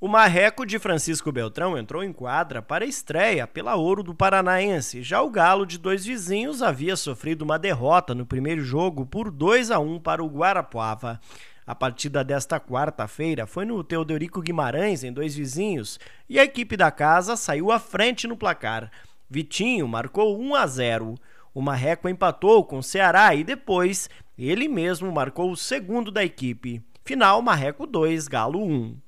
O Marreco de Francisco Beltrão entrou em quadra para a estreia pela Ouro do Paranaense. Já o Galo de dois vizinhos havia sofrido uma derrota no primeiro jogo por 2 a 1 para o Guarapuava. A partida desta quarta-feira foi no Teodorico Guimarães, em dois vizinhos, e a equipe da casa saiu à frente no placar. Vitinho marcou 1 a 0. O Marreco empatou com o Ceará e depois ele mesmo marcou o segundo da equipe. Final Marreco 2, Galo 1.